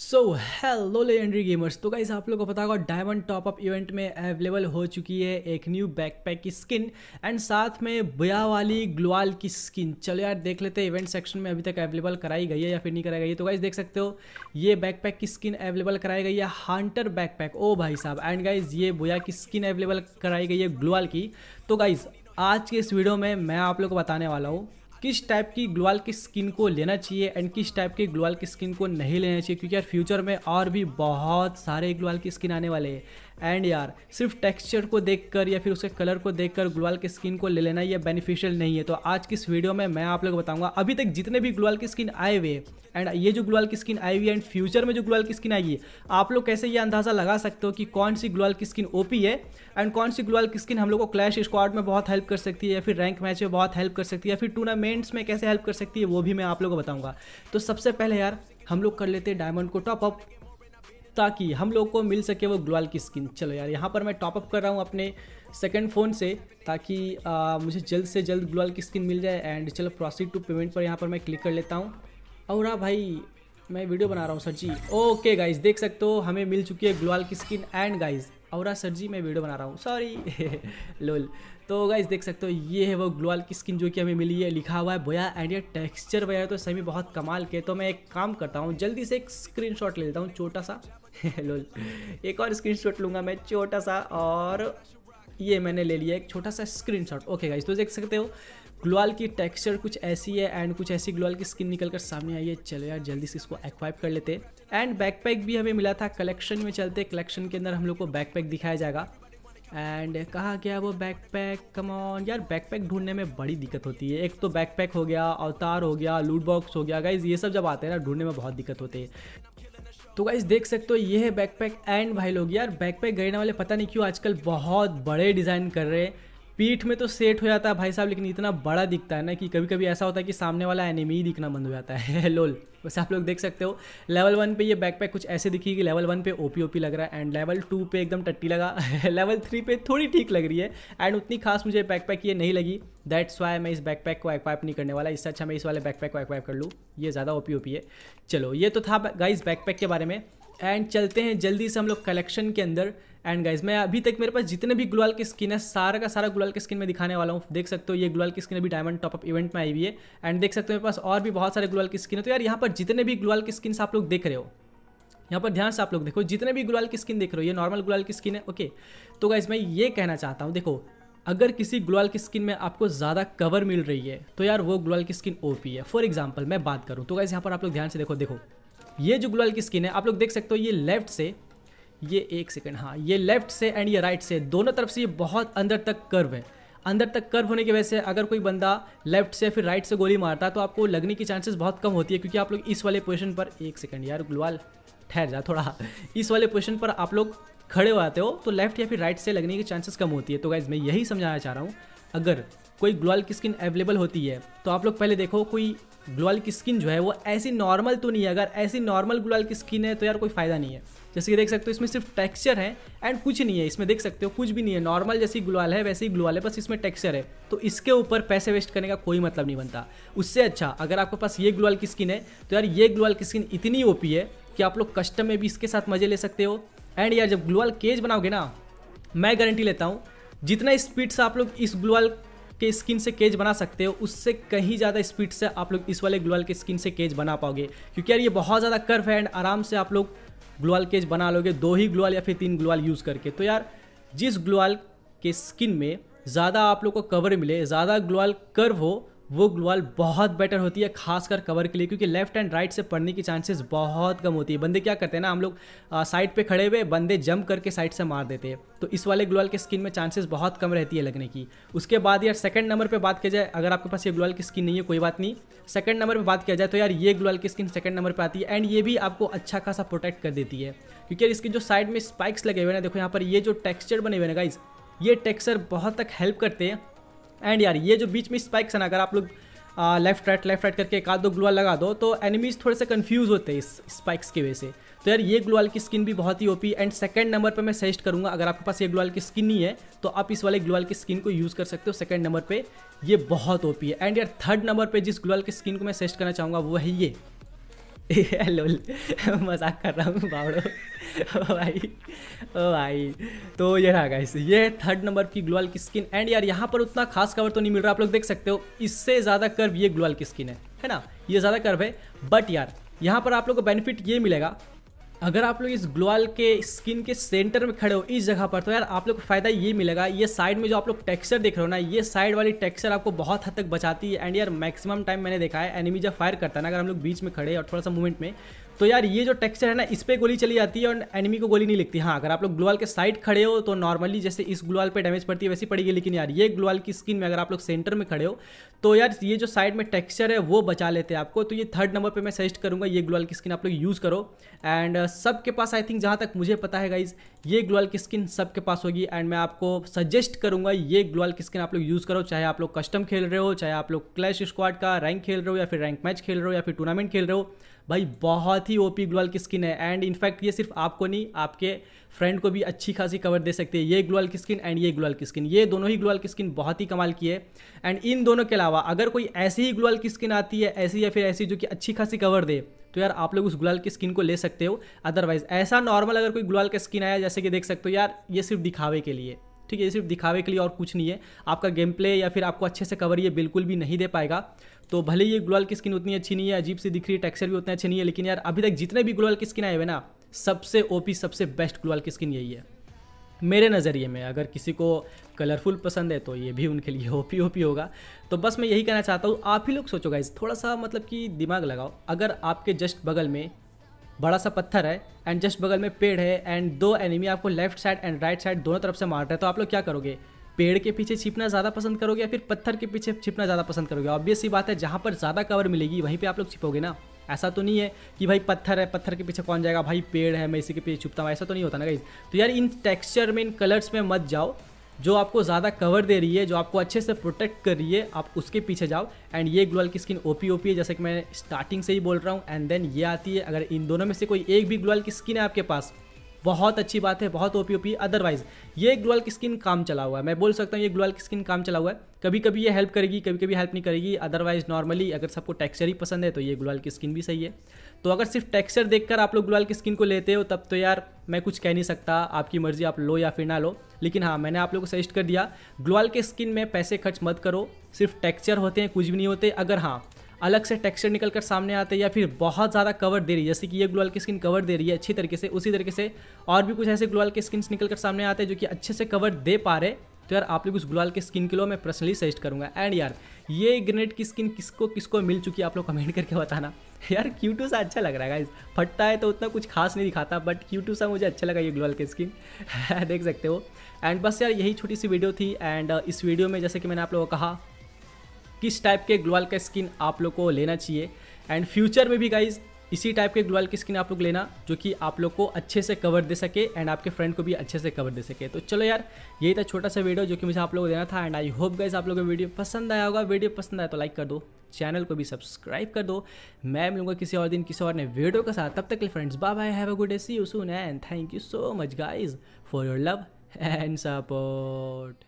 सो hello एंड्री gamers तो guys आप लोगों को पता होगा डायमंड टॉप अप इवेंट में अवेलेबल हो चुकी है एक न्यू बैकपैक की स्किन एंड साथ में बया वाली ग्लोवाल की स्किन चलो यार देख लेते हैं इवेंट सेक्शन में अभी तक अवेलेबल कराई गई है या फिर नहीं कराई गई है तो गाइस देख सकते हो ये बैकपैक की स्किन अवेलेबल कराई गई है हांटर बैकपैक ओ भाई साहब एंड गाइज ये बुया की स्किन अवेलेबल कराई गई है ग्लोवाल की तो गाइज़ आज के इस वीडियो में मैं आप लोग को बताने वाला हूँ किस टाइप की ग्लोअल की स्किन को लेना चाहिए एंड किस टाइप के ग्लोअल की स्किन को नहीं लेना चाहिए क्योंकि यार फ्यूचर में और भी बहुत सारे ग्लोअल की स्किन आने वाले हैं एंड यार सिर्फ टेक्सचर को देखकर या फिर उसके कलर को देखकर ग्लोवाल की स्किन को ले लेना ये बेनिफिशियल नहीं है तो आज की इस वीडियो में मैं आप लोग बताऊंगा अभी तक जितने भी ग्लोवाल की स्किन आए हुए एंड ये जो ग्लोवाल की स्किन आई हुई है एंड फ्यूचर में जो ग्लोवाल की स्किन आएगी आप लोग कैसे ये अंदाजा लगा सकते हो कि कौन सी ग्लोवाल की स्किन ओ है एंड कौन सी ग्लोवाल की स्किन हम लोग को क्लैश स्क्वाड में बहुत हेल्प कर सकती है या फिर रैंक मैच में बहुत हेल्प कर सकती है या फिर टूर्नामेंट्स में कैसे हेल्प कर सकती है वो भी मैं आप लोग को बताऊंगा तो सबसे पहले यार हम लोग कर लेते हैं डायमंड को टॉपअप ताकि हम लोग को मिल सके वो ग्लोअल की स्किन चलो यार यहाँ पर मैं टॉपअप कर रहा हूँ अपने सेकंड फ़ोन से ताकि आ, मुझे जल्द से जल्द ग्लोअल की स्किन मिल जाए एंड चलो प्रोसीड टू पेमेंट पर यहाँ पर मैं क्लिक कर लेता हूँ और हाँ भाई मैं वीडियो बना रहा हूँ सर जी ओके गाइज देख सकते हो हमें मिल चुकी है ग्लोअल की स्किन एंड गाइज और सर जी मैं वीडियो बना रहा हूँ सॉरी लोल तो गाइज देख सकते हो ये है वो ग्लोअल की स्किन जो कि हमें मिली है लिखा हुआ है बोया एंड ये टेक्सचर वगैरह तो सही में बहुत कमाल के तो मैं एक काम करता हूँ जल्दी से एक स्क्रीनशॉट ले लेता हूँ छोटा सा लोल एक और स्क्रीनशॉट लूँगा मैं छोटा सा और ये मैंने ले लिया एक छोटा सा स्क्रीनशॉट ओके गाइस तो देख सकते हो ग्लोअल की टेक्सचर कुछ ऐसी है एंड कुछ ऐसी ग्लोअल की स्किन निकल कर सामने आई है चलो यार जल्दी से इसको एक्वाइप कर लेते एंड बैकपैक भी हमें मिला था कलेक्शन में चलते कलेक्शन के अंदर हम लोग को बैकपैक दिखाया जाएगा एंड कहा गया वो बैकपैक कम ऑन यार बैकपैक ढूंढने में बड़ी दिक्कत होती है एक तो बैकपैक हो गया अवतार हो गया लूट बॉक्स हो गया गाइज ये सब जब आते हैं ना ढूंढने में बहुत दिक्कत होती है तो गाइज देख सकते हो ये है बैकपैक एंड भाई लोग यार बैकपैक गरीना वाले पता नहीं क्यों आजकल बहुत बड़े डिज़ाइन कर रहे हैं पीठ में तो सेट हो जाता है भाई साहब लेकिन इतना बड़ा दिखता है ना कि कभी कभी ऐसा होता है कि सामने वाला एनिमी ही दिखना बंद हो जाता है लोल वैसे आप लोग देख सकते हो लेवल वन पे ये बैकपैक कुछ ऐसे दिखी कि लेवल वन पे ओपी ओपी लग रहा है एंड लेवल टू पे एकदम टट्टी लगा लेवल थ्री पे थोड़ी ठीक लग रही है एंड उतनी खास मुझे बैकपैक ये नहीं लगी दैट्स वाई मैं इस बैकपैक को एक्वाइप नहीं करने वाला इससे अच्छा मैं इस वाले बैकपैक को एक्वाइप कर लूँ ये ज़्यादा ओपी ओपी है चलो ये तो था गाइज बैकपैक के बारे में एंड चलते हैं जल्दी से हम लोग कलेक्शन के अंदर एंड गाइज मैं अभी तक मेरे पास जितने भी ग्लोअल की स्किन है सारा का सारा ग्लोअल की स्किन में दिखाने वाला हूँ देख सकते हो ये ग्लोअल की स्किन अभी डायमंड टॉपअप इवेंट में आई हुई है एंड देख सकते हो मेरे पास और भी बहुत सारे ग्लोअल की स्किन है तो यार यहाँ पर जितने भी ग्लोअल की स्किन आप लोग देख रहे हो यहाँ पर ध्यान से आप लोग देखो जितने भी गुलाल की स्किन देख रहे हो ये नॉर्मल गुलाल की स्किन है ओके तो गाइज मैं ये कहना चाहता हूँ देखो अगर किसी ग्लोअल की स्किन में आपको ज़्यादा कवर मिल रही है तो यार वो ग्लोअल की स्किन ओपी है फॉर एग्जाम्पल मैं बात करूँ तो गाइज यहाँ पर आप लोग ध्यान से देखो देखो ये जो गुलाल की स्किन है आप लोग देख सकते हो ये लेफ्ट से ये एक सेकेंड हाँ ये लेफ्ट से एंड ये राइट से दोनों तरफ से ये बहुत अंदर तक कर्व है अंदर तक कर्व होने की वजह से अगर कोई बंदा लेफ्ट से फिर राइट से गोली मारता है तो आपको लगने की चांसेस बहुत कम होती है क्योंकि आप लोग इस वाले पोजिशन पर एक सेकंड यार गुलवाल ठहर जा थोड़ा इस वाले पोजीशन पर आप लोग खड़े हो जाते हो तो लेफ्ट या फिर राइट से लगने की चांसेस कम होती है तो गाइज मैं यही समझाना चाह रहा हूँ अगर कोई ग्लोअल की स्किन अवेलेबल होती है तो आप लोग पहले देखो कोई ग्लोअल की स्किन जो है वो ऐसी नॉर्मल तो नहीं है अगर ऐसी नॉर्मल ग्लोअल की स्किन है तो यार कोई फ़ायदा नहीं है जैसे कि देख सकते हो इसमें सिर्फ टेक्सचर है एंड कुछ नहीं है इसमें देख सकते हो कुछ भी नहीं है नॉर्मल जैसी ग्लोअल है वैसे ही ग्लोअल है बस इसमें टेक्सचर है तो इसके ऊपर पैसे वेस्ट करने का कोई मतलब नहीं बनता उससे अच्छा अगर आपके पास ये ग्लोअल की स्किन है तो यार ये ग्लोअल की स्किन इतनी ओपी है कि आप लोग कस्टम में भी इसके साथ मजे ले सकते हो एंड यार जब ग्लोअल केज बनाओगे ना मैं गारंटी लेता हूँ जितना स्पीड से आप लोग इस ग्लोअल के स्किन से केज बना सकते हो उससे कहीं ज़्यादा स्पीड से आप लोग इस वाले ग्लोअल के स्किन से केज बना पाओगे क्योंकि यार ये बहुत ज़्यादा कर्व है एंड आराम से आप लोग ग्लोअल केज बना लोगे दो ही ग्लोअल या फिर तीन ग्लोअल यूज़ करके तो यार जिस ग्लोअल के स्किन में ज़्यादा आप लोग को कवर मिले ज़्यादा ग्लोअल कर्व हो वो ग्लोवाल बहुत बेटर होती है खासकर कवर के लिए क्योंकि लेफ्ट एंड राइट से पड़ने की चांसेस बहुत कम होती है बंदे क्या करते हैं ना हम लोग साइड पे खड़े हुए बंदे जंप करके साइड से मार देते हैं तो इस वाले ग्लोवाल के स्किन में चांसेस बहुत कम रहती है लगने की उसके बाद यार सेकंड नंबर पर बात किया जाए अगर आपके पास ये ग्लोवाल की स्किन नहीं है कोई बात नहीं सेकंड नंबर पर बात किया जाए तो यार ये ग्लोवाल की स्किन सेकंड नंबर पर आती है एंड ये भी आपको अच्छा खासा प्रोटेक्ट कर देती है क्योंकि यार इसके जो साइड में स्पाइक्स लगे हुए ना देखो यहाँ पर ये जो टेक्स्चर बने हुए ना गाइज़ ये टेक्सचर बहुत तक हेल्प करते हैं एंड यार ये जो बीच में स्पाइक्स है ना अगर आप लोग लेफ्ट राइट लेफ्ट राइट करके एक आध दो ग्लोअल लगा दो तो एनिमीज थोड़े से कन्फ्यूज़ होते हैं इस स्पाइक्स की वजह से तो यार ये ग्लोअल की स्किन भी बहुत ही ओपी एंड सेकंड नंबर पर मैं सजेस्ट करूँगा अगर आपके पास ये ग्लोअल की स्किन नहीं है तो आप इस वाले ग्लोअल की स्किन को यूज़ कर सकते हो सेकंड नंबर पर ये बहुत ओपी है एंड यार थर्ड नंबर पर जिस ग्लोअल की स्किन को मैं सजेस्ट करना चाहूँगा वो है ये लोल मजाक कर रहा हूँ बावड़ो भाई ओ भाई तो ये रहा गाइस ये थर्ड नंबर की ग्लोअल की स्किन एंड यार यहाँ पर उतना खास कवर तो नहीं मिल रहा आप लोग देख सकते हो इससे ज़्यादा कर्व ये ग्लोअल की स्किन है है ना ये ज़्यादा कर्व है बट यार यहाँ पर आप लोग को बेनिफिट ये मिलेगा अगर आप लोग इस ग्लोअल के स्किन के सेंटर में खड़े हो इस जगह पर तो यार आप लोग को फायदा ये मिलेगा ये साइड में जो आप लोग टेक्सचर देख रहे हो ना ये साइड वाली टेक्सचर आपको बहुत हद तक बचाती है एंड यार मैक्सिमम टाइम मैंने देखा है एनिमी जब फायर करता है ना अगर हम लोग बीच में खड़े और थोड़ा सा मूवमेंट में तो यार ये जो टेक्सचर है ना इस पर गोली चली जाती है और एनिमी को गोली नहीं लगती हाँ अगर आप लोग ग्लोवाल के साइड खड़े हो तो नॉर्मली जैसे इस ग्लोवाल पर डैमेज पड़ती है वैसी पड़ेगी लेकिन यार ये ग्लोवाल की स्किन में अगर आप लोग सेंटर में खड़े हो तो यार ये जो साइड में टेक्स्चर है वो बचा लेते हैं आपको तो ये थर्ड नंबर पर मैं सजेस्ट करूँगा ये ग्लोवाल की स्किन आप लोग यूज़ करो एंड सबके पास आई थिंक जहाँ तक मुझे पता है गाइज ये ग्लोअल की स्किन सबके पास होगी एंड मैं आपको सजेस्ट करूंगा ये ग्लोअल की स्किन आप लोग यूज़ करो चाहे आप लोग कस्टम खेल रहे हो चाहे आप लोग क्लैश स्क्वाड का रैंक खेल रहे हो या फिर रैंक मैच खेल रहे हो या फिर टूर्नामेंट खेल रहे हो भाई बहुत ही ओपी ग्लोअल की स्किन है एंड इनफैक्ट ये सिर्फ आपको नहीं आपके फ्रेंड को भी अच्छी खासी कवर दे सकती है ये ग्लोअल की स्किन एंड ये ग्लोअल की स्किन ये दोनों ही ग्लोअल की स्किन बहुत ही कमाल की है एंड इन दोनों के अलावा अगर कोई ऐसी ही ग्लोअल की स्किन आती है ऐसी या फिर ऐसी जो कि अच्छी खासी कवर दे तो यार आप लोग उस ग्लोअल की स्किन को ले सकते हो अदरवाइज ऐसा नॉर्मल अगर कोई ग्लोअल का स्किन आया जैसे कि देख सकते हो यार ये सिर्फ दिखावे के लिए ठीक है ये सिर्फ दिखावे के लिए और कुछ नहीं है आपका गेम प्ले या फिर आपको अच्छे से कवर ये बिल्कुल भी नहीं दे पाएगा तो भले ये ग्लोअल की स्किन उतनी अच्छी नहीं है अजीब सी दिख रही है टेक्सचर भी उतना अच्छी नहीं है लेकिन यार अभी तक जितने भी ग्लोअल की स्किन आए हुए ना सबसे ओपी सबसे बेस्ट ग्लोअल की स्किन यही है मेरे नज़रिए में अगर किसी को कलरफुल पसंद है तो ये भी उनके लिए ओपी ओपी होगा तो बस मैं यही कहना चाहता हूँ आप ही लोग सोचो गाइज थोड़ा सा मतलब कि दिमाग लगाओ अगर आपके जस्ट बगल में बड़ा सा पत्थर है एंड जस्ट बगल में पेड़ है एंड दो एनिमी आपको left side and right side दोनों तरफ से मार रहे हैं तो आप लोग क्या करोगे पेड़ के पीछे छिपना ज़्यादा पसंद करोगे या फिर पत्थर के पीछे छिपना ज़्यादा पसंद करोगे ऑब्वियस ही बात है जहाँ पर ज़्यादा कवर मिलेगी वहीं पर आप लोग छिपोगे ना ऐसा तो नहीं है कि भाई पत्थर है पत्थर के पीछे कौन जाएगा भाई पेड़ है मैं इसी के पीछे छुपता हूँ ऐसा तो नहीं होता ना गाइज तो यार इन टेक्स्चर में इन कलर्स में मत जाओ जो आपको ज़्यादा कवर दे रही है जो आपको अच्छे से प्रोटेक्ट कर रही है आप उसके पीछे जाओ एंड ये ग्लोअल की स्किन ओपी ओपी है जैसे कि मैं स्टार्टिंग से ही बोल रहा हूँ एंड देन ये आती है अगर इन दोनों में से कोई एक भी ग्लोअल की स्किन है आपके पास बहुत अच्छी बात है बहुत ओपी ओपी अदरवाइज ये ग्लोअल की स्किन काम चला हुआ है मैं बोल सकता हूँ ये ग्लोअल की स्किन काम चला हुआ है कभी कभी ये हेल्प करेगी कभी कभी हेल्प नहीं करेगी अदरवाइज नॉर्मली अगर सबको टेक्सचर ही पसंद है तो ये ग्लोअल की स्किन भी सही है तो अगर सिर्फ टेक्सचर देखकर आप लोग ग्लोअल की स्किन को लेते हो तब तो यार मैं कुछ कह नहीं सकता आपकी मर्जी आप लो या फिर ना लो लेकिन हाँ मैंने आप लोग को सजेस्ट कर दिया ग्लोअल के स्किन में पैसे खर्च मत करो सिर्फ टेक्सचर होते हैं कुछ भी नहीं होते अगर हाँ अलग से टेक्सचर निकल कर सामने आते हैं या फिर बहुत ज़्यादा कवर दे रही है जैसे कि ये ग्लोअल की स्किन कवर दे रही है अच्छी तरीके से उसी तरीके से और भी कुछ ऐसे ग्लोअल के स्किन निकल कर सामने आते हैं जो कि अच्छे से कवर दे पा रहे तो यार आप लोग उस ग्लोअल के स्किन के लिए मैं पर्सनली सजेस्ट करूँगा एंड यार ये ग्रेनेड की स्किन किसको किसको मिल चुकी है आप लोग कमेंट करके बताना यार क्यूटू सा अच्छा लग रहा है गाइज फटता है तो उतना कुछ खास नहीं दिखाता बट क्यूटू सा मुझे अच्छा लगा ये ग्लोअल की स्किन देख सकते हो एंड बस यार यही छोटी सी वीडियो थी एंड इस वीडियो में जैसे कि मैंने आप लोगों को कहा किस टाइप के ग्लोअल का स्किन आप लोग को लेना चाहिए एंड फ्यूचर में भी गाइज इसी टाइप के ग्लोअल की स्किन आप लोग लेना जो कि आप लोग को अच्छे से कवर दे सके एंड आपके फ्रेंड को भी अच्छे से कवर दे सके तो चलो यार यही था छोटा सा वीडियो जो कि मुझे आप लोग को देना था एंड आई होप गाइज आप लोगों को वीडियो पसंद आया होगा वीडियो पसंद आया तो लाइक कर दो चैनल को भी सब्सक्राइब कर दो मैं मिलूंगा किसी और दिन किसी और नए वीडियो के साथ तब तक के friends bye bye have a good day see you soon and thank you so much guys for your love and support